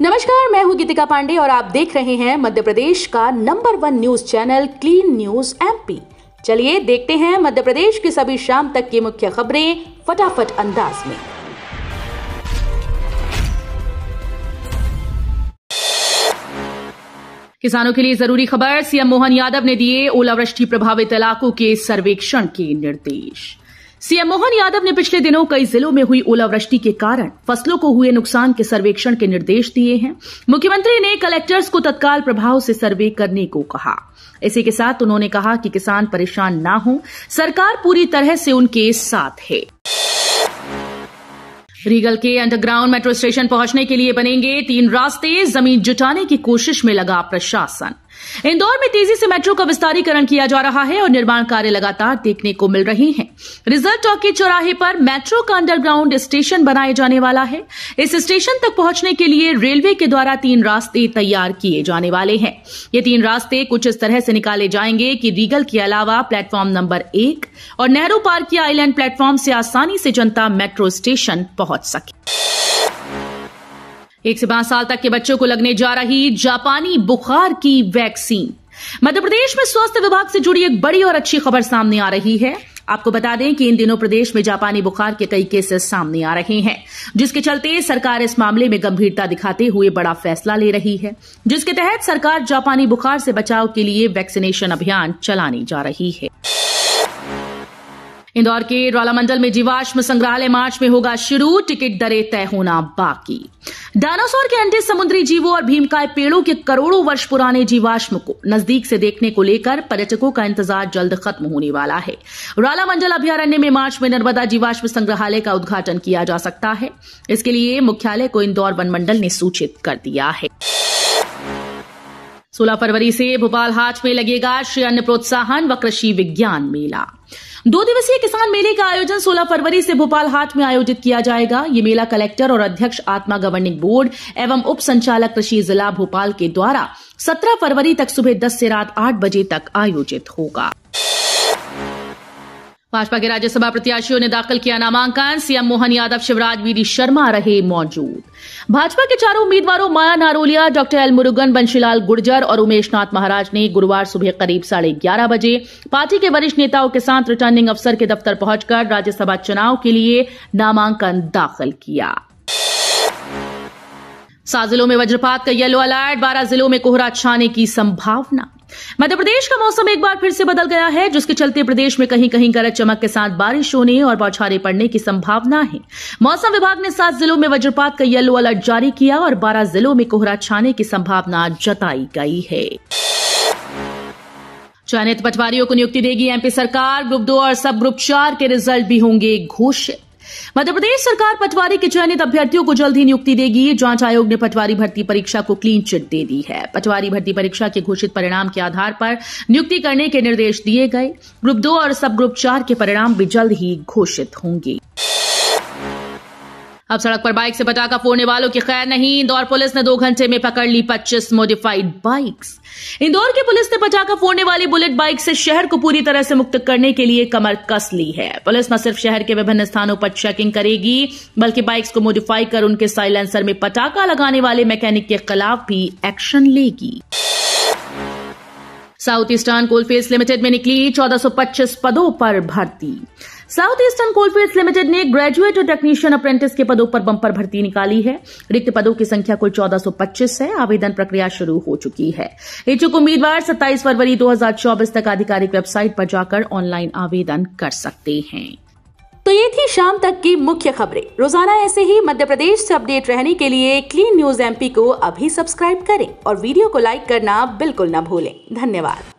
नमस्कार मैं हूँ गीतिका पांडे और आप देख रहे हैं मध्य प्रदेश का number one news channel clean news MP चलिए देखते हैं मध्य प्रदेश की सभी शाम तक की मुख्य खबरें फटाफट अंदाज में किसानों के लिए जरूरी खबर सीएम मोहन यादव ने दिए ओलावृष्टि प्रभावित इलाकों के सर्वेक्षण के निर्देश सीएम मोहन यादव ने पिछले दिनों कई जिलों में हुई ओलावृष्टि के कारण फसलों को हुए नुकसान के सर्वेक्षण के निर्देश दिए हैं मुख्यमंत्री ने कलेक्टर्स को तत्काल प्रभाव से सर्वे करने को कहा इसी के साथ उन्होंने कहा कि किसान परेशान ना हो सरकार पूरी तरह से उनके साथ है रीगल के अंडरग्राउंड मेट्रो स्टेशन पहुंचने के लिए बनेंगे तीन रास्ते जमीन जुटाने की कोशिश में लगा प्रशासन इंदौर में तेजी से मेट्रो का विस्तारीकरण किया जा रहा है और निर्माण कार्य लगातार देखने को मिल रहे हैं रिजर्व चौक के चौराहे पर मेट्रो का अंडरग्राउंड स्टेशन बनाया जाने वाला है इस स्टेशन तक पहुंचने के लिए रेलवे के द्वारा तीन रास्ते तैयार किए जाने वाले हैं ये तीन रास्ते कुछ इस तरह से निकाले जाएंगे कि रीगल के अलावा प्लेटफॉर्म नंबर एक और नेहरू पार्क की आईलैंड प्लेटफॉर्म से आसानी से जनता मेट्रो स्टेशन पहुंच सके एक से पांच साल तक के बच्चों को लगने जा रही जापानी बुखार की वैक्सीन मध्य प्रदेश में स्वास्थ्य विभाग से जुड़ी एक बड़ी और अच्छी खबर सामने आ रही है आपको बता दें कि इन दिनों प्रदेश में जापानी बुखार के कई केसेस सामने आ रहे हैं जिसके चलते सरकार इस मामले में गंभीरता दिखाते हुए बड़ा फैसला ले रही है जिसके तहत सरकार जापानी बुखार से बचाव के लिए वैक्सीनेशन अभियान चलाने जा रही है इंदौर के मंडल में जीवाश्म संग्रहालय मार्च में होगा शुरू टिकट दरें तय होना बाकी डायनासोर के अंडे समुद्री जीवों और भीमकाय पेड़ों के करोड़ों वर्ष पुराने जीवाश्म को नजदीक से देखने को लेकर पर्यटकों का इंतजार जल्द खत्म होने वाला है मंडल अभ्यारण्य में मार्च में नर्मदा जीवाश्म संग्रहालय का उद्घाटन किया जा सकता है इसके लिए मुख्यालय को इंदौर वनमंडल ने सूचित कर दिया है 16 फरवरी से भोपाल हाट में लगेगा श्री अन्न प्रोत्साहन व कृषि विज्ञान मेला दो दिवसीय किसान मेले का आयोजन 16 फरवरी से भोपाल हाट में आयोजित किया जाएगा ये मेला कलेक्टर और अध्यक्ष आत्मा गवर्निंग बोर्ड एवं उप संचालक कृषि जिला भोपाल के द्वारा सत्रह फरवरी तक सुबह दस से रात आठ बजे तक आयोजित होगा भाजपा के राज्यसभा प्रत्याशियों ने दाखिल किया नामांकन सीएम मोहन यादव शिवराज वीडी शर्मा रहे मौजूद भाजपा के चारों उम्मीदवारों माया नारोलिया डॉक्टर एल मुरुगन बंशीलाल गुर्जर और उमेश नाथ महाराज ने गुरुवार सुबह करीब साढ़े ग्यारह बजे पार्टी के वरिष्ठ नेताओं के साथ रिटर्निंग अफसर के दफ्तर पहुंचकर राज्यसभा चुनाव के लिए नामांकन दाखिल किया सात जिलों में वज्रपात का येलो अलर्ट बारह जिलों में कोहरा छाने की संभावना मध्य प्रदेश का मौसम एक बार फिर से बदल गया है जिसके चलते प्रदेश में कहीं कहीं गरज चमक के साथ बारिश होने और बौछारें पड़ने की संभावना है मौसम विभाग ने सात जिलों में वज्रपात का येलो अलर्ट जारी किया और बारह जिलों में कोहरा छाने की संभावना जताई गई है चयनित पटवारियों को नियुक्ति देगी एमपी सरकार ग्रुप दो और सब ग्रुप चार के रिजल्ट भी होंगे घोषित मध्यप्रदेश सरकार पटवारी के चयनित अभ्यर्थियों को जल्द ही नियुक्ति देगी जांच आयोग ने पटवारी भर्ती परीक्षा को क्लीन चिट दे दी है पटवारी भर्ती परीक्षा के घोषित परिणाम के आधार पर नियुक्ति करने के निर्देश दिए गए ग्रुप दो और सब ग्रुप चार के परिणाम भी जल्द ही घोषित होंगे अब सड़क पर बाइक से पटाखा फोड़ने वालों की खैर नहीं इंदौर पुलिस ने दो घंटे में पकड़ ली 25 मोडिफाइड बाइक्स इंदौर की पुलिस ने पटाखा फोड़ने वाली बुलेट बाइक से शहर को पूरी तरह से मुक्त करने के लिए कमर कस ली है पुलिस न सिर्फ शहर के विभिन्न स्थानों पर चेकिंग करेगी बल्कि बाइक्स को मॉडिफाई कर उनके साइलेंसर में पटाखा लगाने वाले मैकेनिक के खिलाफ भी एक्शन लेगी साउथ ईस्टर्न कोलफील्ड लिमिटेड में निकली 1425 पदों पर भर्ती साउथ ईस्टर्न कोलफील्ड लिमिटेड ने ग्रेजुएट और टेक्नीशियन अप्रेंटिस के पदों पर बंपर भर्ती निकाली है रिक्त पदों की संख्या कुल 1425 है आवेदन प्रक्रिया शुरू हो चुकी है इच्छुक उम्मीदवार 27 फरवरी 2024 तक आधिकारिक वेबसाइट पर जाकर ऑनलाइन आवेदन कर सकते हैं तो ये थी शाम तक की मुख्य खबरें रोजाना ऐसे ही मध्य प्रदेश से अपडेट रहने के लिए क्लीन न्यूज एमपी को अभी सब्सक्राइब करें और वीडियो को लाइक करना बिल्कुल न भूलें धन्यवाद